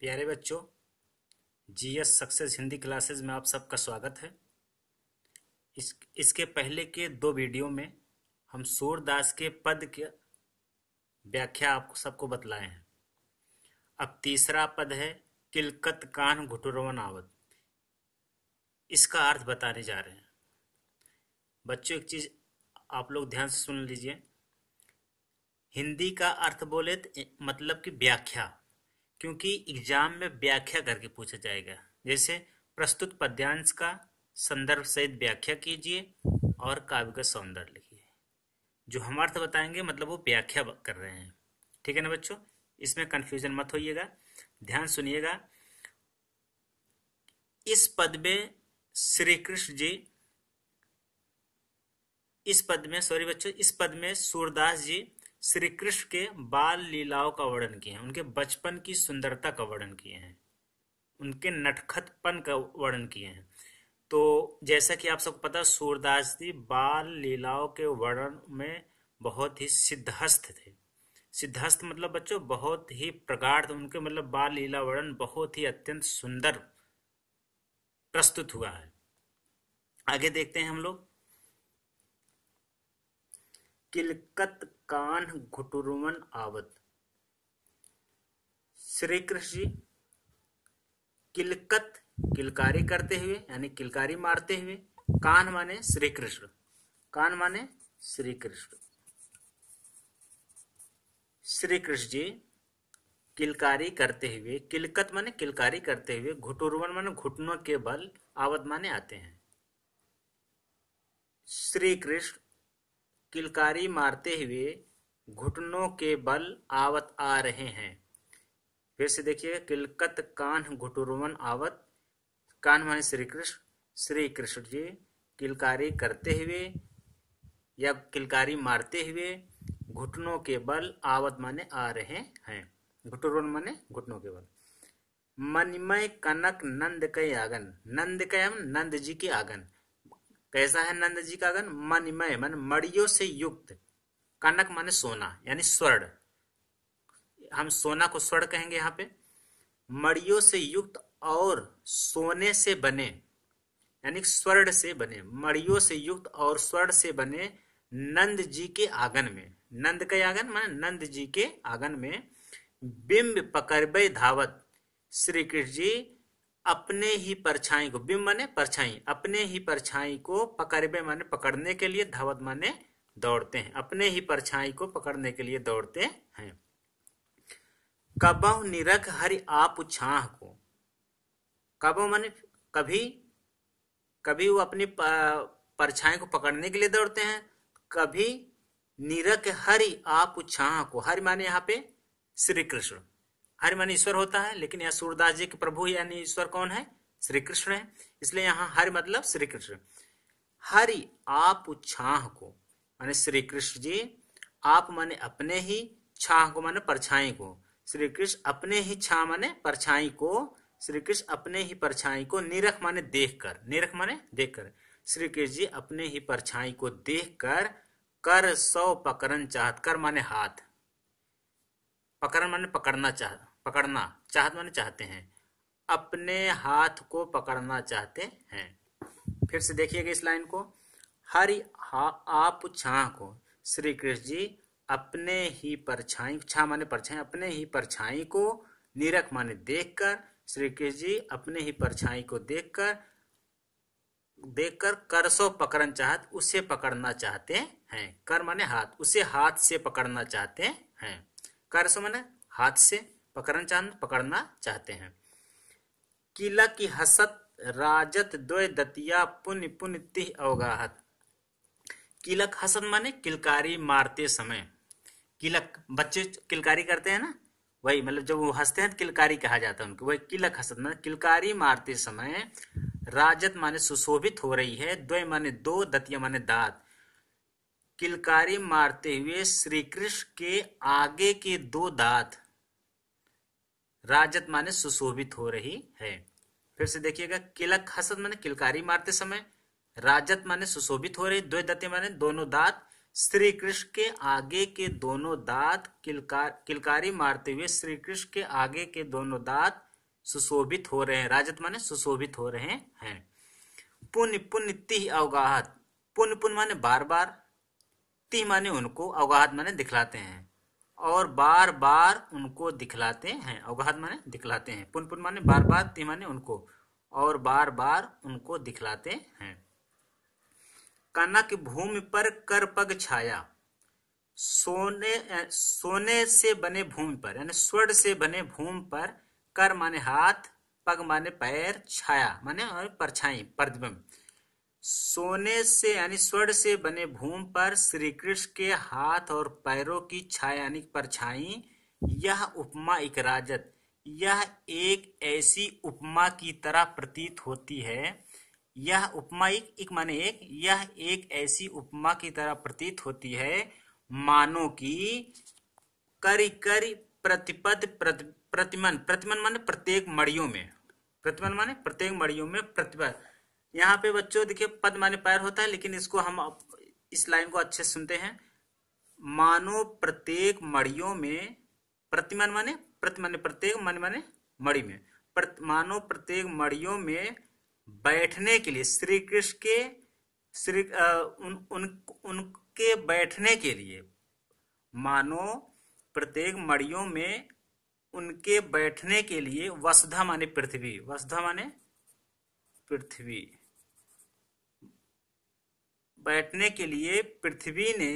प्यारे बच्चों GS success Hindi classes में आप सबका स्वागत है इस इसके पहले के दो वीडियो में हम सूरदास के पद के व्याख्या आपको सबको बतलाए हैं अब तीसरा पद है किलकत कान घुटुरवन आवत इसका अर्थ बताने जा रहे हैं बच्चों एक चीज़ आप लोग ध्यान से सुन लीजिए हिंदी का अर्थ बोले तो मतलब कि व्याख्या क्योंकि एग्जाम में व्याख्या करके पूछा जाएगा जैसे प्रस्तुत पद्यांश का संदर्भ सहित व्याख्या कीजिए और काव्य का सौंदर्य लिखिए जो हम अर्थ बताएंगे मतलब वो व्याख्या कर रहे हैं ठीक है ना बच्चों इसमें कन्फ्यूजन मत होइएगा ध्यान सुनिएगा इस पद में श्री कृष्ण जी इस पद में सॉरी बच्चों इस पद में सूरदास जी श्री कृष्ण के बाल लीलाओं का वर्णन किए हैं उनके बचपन की सुंदरता का वर्णन किए हैं उनके नटखतपन का वर्णन किए हैं तो जैसा कि आप सबको पता सूरदास जी बाल लीलाओं के वर्णन में बहुत ही सिद्धहस्त थे सिद्धहस्त मतलब बच्चों बहुत ही प्रगाढ़ उनके मतलब बाल लीला वर्णन बहुत ही अत्यंत सुंदर प्रस्तुत हुआ है आगे देखते हैं हम लोग किलकत कान घुटुरुवन आवत श्री कृष्ण जी किलकत किलकारी करते हुए यानी किलकारी मारते हुए कान माने श्री कृष्ण कान माने श्री कृष्ण श्री कृष्ण जी किलकारी करते हुए किलकत माने किलकारी करते हुए घुटुरुवन माने घुटनों के बल आवत माने आते हैं श्री कृष्ण किलकारी मारते हुए घुटनों के बल आवत आ रहे हैं फिर से देखिए किलकत कान्ह घुटुरवन आवत कान्ह माने श्री कृष्ण श्री कृष्ण जी किलकारी करते हुए या किलकारी मारते हुए घुटनों के बल आवत माने आ रहे हैं घुटुरवन माने घुटनों के बल मनमय कनक नंद के आगन नंद कम नंद जी के आगन कैसा है नंद जी का गण मणिमय मन मड़ियों से युक्त कनक माने सोना यानी स्वर्ण हम सोना को स्वर्ण कहेंगे यहाँ पे मड़ियों से युक्त और सोने से बने यानी स्वर्ण से बने मड़ियों से युक्त और स्वर्ण से बने नंद जी के आंगन में नंद के आंगन माने नंद जी के आंगन में बिंब पकड़ धावत श्री कृष्ण जी अपने ही परछाई को बिम माने परछाई अपने ही परछाई को पकड़बे माने पकड़ने के लिए धावत माने दौड़ते हैं अपने ही परछाई को पकड़ने के लिए दौड़ते हैं कब निरख हरि आप छाह को कब माने कभी कभी वो अपनी परछाई को पकड़ने के लिए दौड़ते हैं कभी निरख हरि आप छाह को हरि माने यहाँ पे श्री कृष्ण हरि मन ईश्वर होता है लेकिन यहाँ सूरदास जी के प्रभु यानी ईश्वर कौन है श्री कृष्ण है इसलिए यहाँ हर मतलब श्री कृष्ण हरि आप छाह को माने श्री कृष्ण जी आप माने अपने ही छाह को माने परछाई को श्री कृष्ण अपने ही छा माने परछाई को श्री कृष्ण अपने ही परछाई को निरख माने देख कर निरख माने देख कर श्री कृष्ण जी अपने ही परछाई को देख कर कर सौ पकड़न चाहत कर माने हाथ पकड़न माने पकड़ना चाहत पकड़ना चाहत माने चाहते हैं अपने हाथ को पकड़ना चाहते हैं फिर से देखिएगा इस लाइन को हरि आप छा को श्री कृष्ण जी अपने ही परछाई छा माने परछाई अपने ही परछाई को निरख माने देखकर श्री कृष्ण जी अपने ही परछाई को देखकर देखकर कर सो पकड़न चाहत उसे पकड़ना चाहते हैं कर माने हाथ उसे हाथ से पकड़ना चाहते हैं कर सो माने हाथ से पकड़न चांद पकड़ना चाहते हैं किला की हसत राजत द्वय दतिया पुन पुन तिह अवगाहत किलक हसन माने किलकारी मारते समय किलक बच्चे किलकारी करते हैं ना वही मतलब जब वो हंसते हैं तो किलकारी कहा जाता है उनको वही किलक हसन माने किलकारी मारते समय राजत माने सुशोभित हो रही है द्वय माने दो दतिया माने दात किलकारी मारते हुए श्री कृष्ण के आगे के दो दात राजत माने सुशोभित हो रही है फिर से देखिएगा किलक हसत माने किलकारी मारते समय राजत माने सुशोभित हो रही द्वे दत्ते माने दोनों दांत श्री कृष्ण के आगे के दोनों दांत किलकार किलकारी मारते हुए श्री कृष्ण के आगे के दोनों दांत सुशोभित हो रहे हैं राजत माने सुशोभित हो रहे हैं पुण्य पुण्य तिह अवगाहत पुण्य पुण्य माने बार बार तिह माने उनको अवगाहत माने दिखलाते हैं और बार बार उनको दिखलाते हैं अवघात माने दिखलाते हैं पुन पुन माने बार बार ती माने उनको और बार बार उनको दिखलाते हैं कनक भूमि पर कर पग छाया सोने सोने से बने भूमि पर यानी स्वर्ण से बने भूमि पर कर माने हाथ पग माने पैर छाया माने और परछाई प्रतिबिंब सोने से यानी स्वर्ण से बने भूमि पर श्री कृष्ण के हाथ और पैरों की छाया यानी परछाई यह उपमा राजत यह एक ऐसी उपमा की तरह प्रतीत होती है यह उपमा एक, एक माने एक यह एक ऐसी उपमा की तरह प्रतीत होती है मानो की करी करी प्रतिपद प्रति, प्रतिमन प्रतिमन माने प्रत्येक मड़ियों में प्रतिमन माने प्रत्येक मड़ियों में प्रतिपद यहाँ पे बच्चों देखिए पद माने पैर होता है लेकिन इसको हम इस लाइन को अच्छे सुनते हैं मानो प्रत्येक मड़ियों में प्रतिमान माने प्रतिमान प्रत्येक मन माने मड़ी में मानो प्रत्येक मड़ियों में बैठने के लिए श्री कृष्ण के श्री उन, उन उनके बैठने के लिए मानो प्रत्येक मड़ियों में उनके बैठने के लिए वसुधा माने पृथ्वी वसुधा माने पृथ्वी बैठने के लिए पृथ्वी ने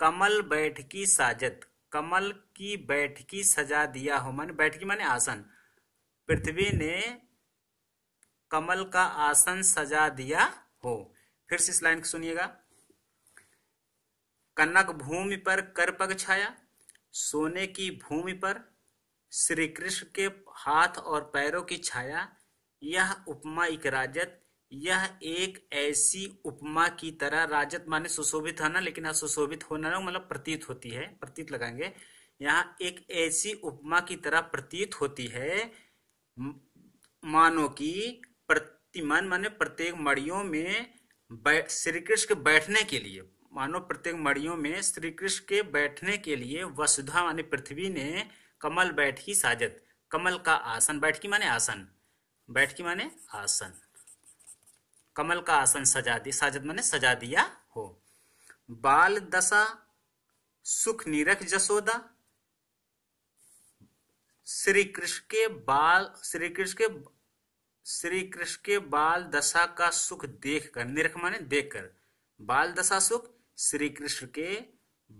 कमल बैठ की साजत कमल की बैठ की सजा दिया हो माने बैठ की माने आसन पृथ्वी ने कमल का आसन सजा दिया हो फिर से इस लाइन को सुनिएगा कनक भूमि पर कर पग छाया सोने की भूमि पर श्री कृष्ण के हाथ और पैरों की छाया यह उपमा राजत यह एक ऐसी उपमा की तरह राजत माने सुशोभित है ना लेकिन यहाँ सुशोभित होना मतलब प्रतीत होती है प्रतीत लगाएंगे यहाँ एक ऐसी उपमा की तरह प्रतीत होती है मानो की प्रतिमान माने प्रत्येक मड़ियों में श्री कृष्ण के बैठने के लिए मानो प्रत्येक मड़ियों में श्री कृष्ण के बैठने के लिए वसुधा माने पृथ्वी ने कमल बैठकी साजत कमल का आसन बैठकी माने आसन बैठकी माने आसन कमल का आसन सजा दी साजद मैंने सजा दिया हो बाल दशा सुख निरख जसोदा श्री कृष्ण के बाल श्री कृष्ण के श्री कृष्ण के बाल दशा का सुख देखकर निरख माने देखकर बाल दशा सुख श्री कृष्ण के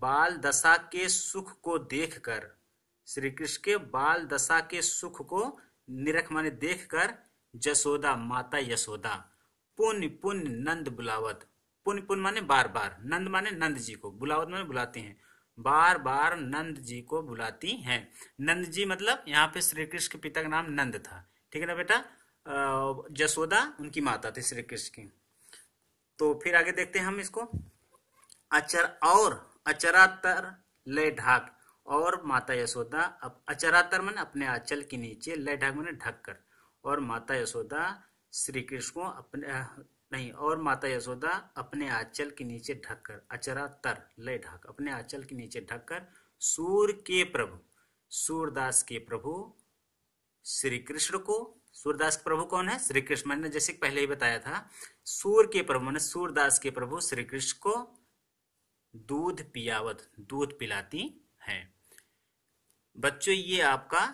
बाल दशा के सुख को देखकर श्री कृष्ण के बाल दशा के सुख को निरख माने देखकर जसोदा माता यशोदा पुण्य पुण्य नंद बुलावत पुण्य पुण्य माने बार बार नंद माने नंद जी को बुलावत माने बुलाते हैं बार बार नंद जी को बुलाती हैं नंद जी मतलब यहाँ पे श्री कृष्ण के पिता का नाम नंद था ठीक है ना बेटा जसोदा उनकी माता थी श्री कृष्ण की तो फिर आगे देखते हैं हम इसको अचर और अचरातर लय ढाक और माता यशोदा अब अचरातर मन अपने आंचल के नीचे लय ढाक मैंने ढककर और माता यशोदा श्री कृष्ण को अपने नहीं और माता यशोदा अपने आंचल के नीचे ढककर अचरा तर लय ढक अपने आंचल के नीचे ढककर सूर्य के प्रभु सूरदास के प्रभु श्री कृष्ण को सूरदास के प्रभु कौन है श्री कृष्ण मैंने जैसे पहले ही बताया था सूर्य के प्रभु मैंने सूरदास के प्रभु श्री कृष्ण को दूध पियावत दूध पिलाती है बच्चों ये आपका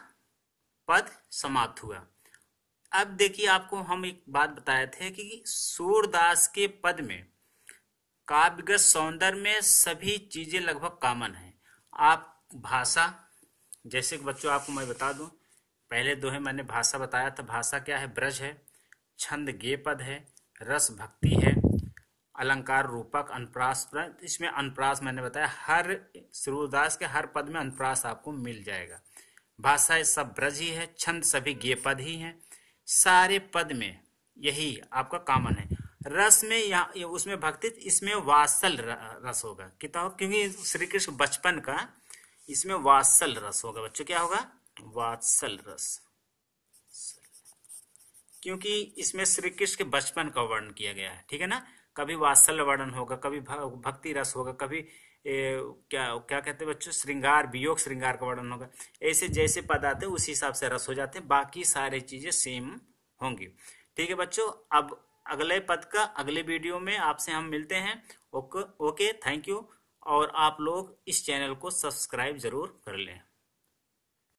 पद समाप्त हुआ अब देखिए आपको हम एक बात बताए थे कि सूरदास के पद में काव्यगत सौंदर्य में सभी चीजें लगभग कॉमन है आप भाषा जैसे कि बच्चों आपको मैं बता दूं पहले दो है मैंने भाषा बताया था भाषा क्या है ब्रज है छंद गे पद है रस भक्ति है अलंकार रूपक अनुप्रास इसमें अनुप्रास मैंने बताया हर सूरदास के हर पद में अनुप्रास आपको मिल जाएगा भाषा सब ब्रज ही है छंद सभी गे पद ही हैं सारे पद में यही आपका कॉमन है रस में यहाँ उसमें भक्ति इसमें वासल रस होगा कितना क्योंकि श्री कृष्ण बचपन का इसमें वासल रस होगा बच्चों क्या होगा वात्सल रस क्योंकि इसमें श्री कृष्ण के बचपन का वर्णन किया गया है ठीक है ना कभी वात्सल वर्णन होगा कभी भक्ति रस होगा कभी ए, क्या क्या कहते हैं बच्चों श्रृंगार वियोग श्रृंगार का वर्णन होगा ऐसे जैसे पद आते हैं उसी हिसाब से रस हो जाते हैं बाकी सारी चीजें सेम होंगी ठीक है बच्चों अब अगले पद का अगले वीडियो में आपसे हम मिलते हैं ओके ओके थैंक यू और आप लोग इस चैनल को सब्सक्राइब जरूर कर लें